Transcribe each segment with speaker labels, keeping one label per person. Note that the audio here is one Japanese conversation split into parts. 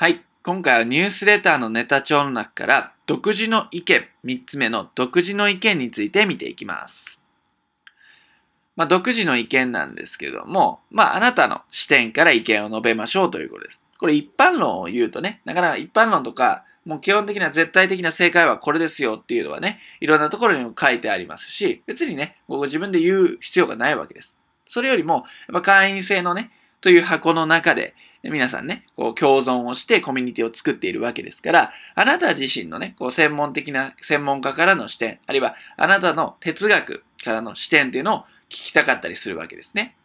Speaker 1: はい。今回はニュースレターのネタ帳の中から独自の意見、3つ目の独自の意見について見ていきます。まあ、独自の意見なんですけども、まあ、あなたの視点から意見を述べましょうということです。これ一般論を言うとね、なかなか一般論とか、もう基本的な絶対的な正解はこれですよっていうのはね、いろんなところにも書いてありますし、別にね、ご自分で言う必要がないわけです。それよりも、やっぱ会員制のね、という箱の中で、皆さんね、こう共存をしてコミュニティを作っているわけですから、あなた自身のね、こう専門的な専門家からの視点、あるいはあなたの哲学からの視点っていうのを聞きたかったりするわけですね。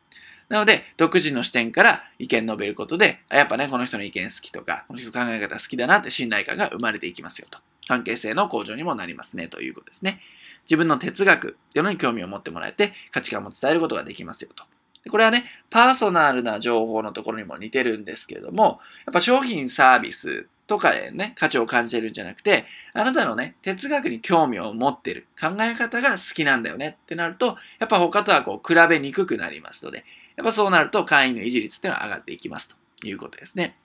Speaker 1: なので、独自の視点から意見述べることで、やっぱね、この人の意見好きとか、この人の考え方好きだなって信頼感が生まれていきますよと。関係性の向上にもなりますねということですね。自分の哲学世いうのに興味を持ってもらえて、価値観も伝えることができますよと。これはね、パーソナルな情報のところにも似てるんですけれども、やっぱ商品サービスとかでね、価値を感じてるんじゃなくて、あなたのね、哲学に興味を持ってる、考え方が好きなんだよねってなると、やっぱ他とはこう、比べにくくなりますので、やっぱそうなると会員の維持率っていうのは上がっていきますということですね。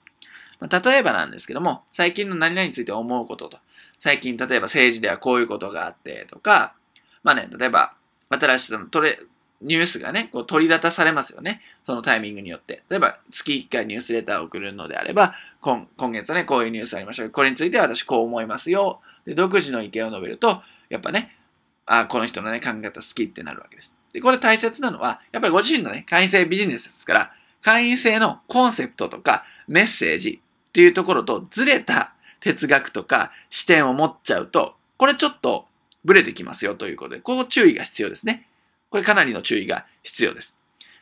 Speaker 1: まあ、例えばなんですけども、最近の何々について思うことと、最近例えば政治ではこういうことがあってとか、まあね、例えば、新しいトレニュースがね、こう取り立たされますよね。そのタイミングによって。例えば、月1回ニュースレターを送るのであれば、今今月ね、こういうニュースありましたこれについては私こう思いますよ。で、独自の意見を述べると、やっぱね、あこの人のね、考え方好きってなるわけです。で、これ大切なのは、やっぱりご自身のね、会員制ビジネスですから、会員制のコンセプトとかメッセージっていうところとずれた哲学とか視点を持っちゃうと、これちょっとブレてきますよということで、ここ注意が必要ですね。これかなりの注意が必要です。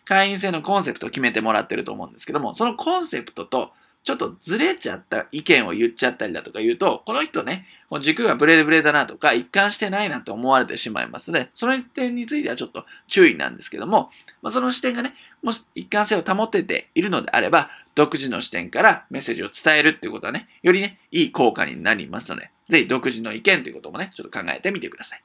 Speaker 1: 会員制のコンセプトを決めてもらってると思うんですけども、そのコンセプトとちょっとずれちゃった意見を言っちゃったりだとか言うと、この人ね、もう軸がブレブレだなとか、一貫してないなとて思われてしまいますので、その点についてはちょっと注意なんですけども、まあ、その視点がね、もし一貫性を保てているのであれば、独自の視点からメッセージを伝えるっていうことはね、よりね、いい効果になりますので、ぜひ独自の意見ということもね、ちょっと考えてみてください。